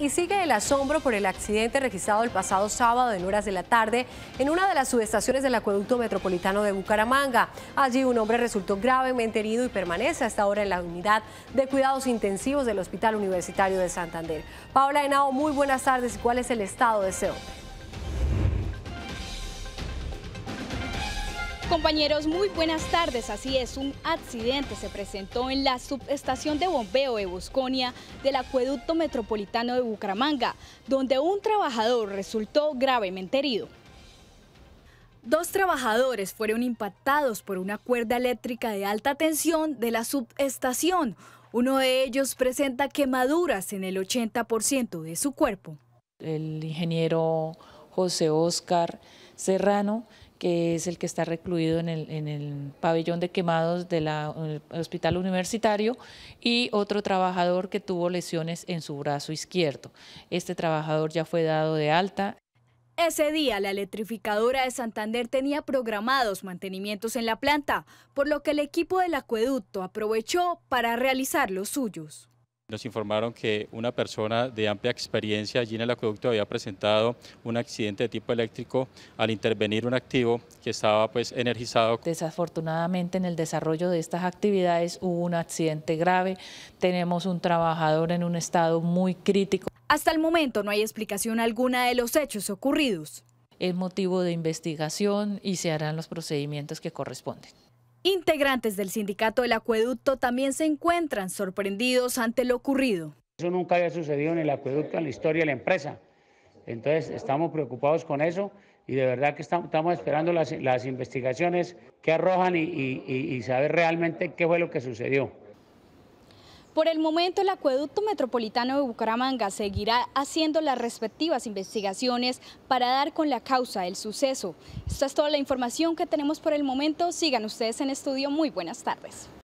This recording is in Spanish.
Y sigue el asombro por el accidente registrado el pasado sábado en horas de la tarde en una de las subestaciones del acueducto metropolitano de Bucaramanga. Allí un hombre resultó gravemente herido y permanece hasta ahora en la unidad de cuidados intensivos del Hospital Universitario de Santander. Paula Henao, muy buenas tardes. ¿Cuál es el estado de SEO? compañeros, muy buenas tardes. Así es, un accidente se presentó en la subestación de bombeo de Bosconia del acueducto metropolitano de Bucaramanga, donde un trabajador resultó gravemente herido. Dos trabajadores fueron impactados por una cuerda eléctrica de alta tensión de la subestación. Uno de ellos presenta quemaduras en el 80% de su cuerpo. El ingeniero José Oscar Serrano, que es el que está recluido en el, pabellón de quemados del hospital universitario, y otro trabajador que tuvo lesiones en su brazo izquierdo. Este trabajador ya fue dado de alta. Ese día la electrificadora de Santander tenía programados mantenimientos en la planta, por lo que el equipo del acueducto aprovechó para realizar los suyos. Nos informaron que una persona de amplia experiencia allí en el acueducto había presentado un accidente de tipo eléctrico al intervenir un activo que estaba pues energizado. Desafortunadamente en el desarrollo de estas actividades hubo un accidente grave, tenemos un trabajador en un estado muy crítico. Hasta el momento no hay explicación alguna de los hechos ocurridos. Es motivo de investigación y se harán los procedimientos que corresponden. Integrantes del sindicato del acueducto también se encuentran sorprendidos ante lo ocurrido. Eso nunca había sucedido en el acueducto en la historia de la empresa. Entonces estamos preocupados con eso y de verdad que estamos esperando las, investigaciones que arrojan y saber realmente qué fue lo que sucedió. Por el momento, el acueducto metropolitano de Bucaramanga seguirá haciendo las respectivas investigaciones para dar con la causa del suceso. Esta es toda la información que tenemos por el momento. Sigan ustedes en estudio. Muy buenas tardes.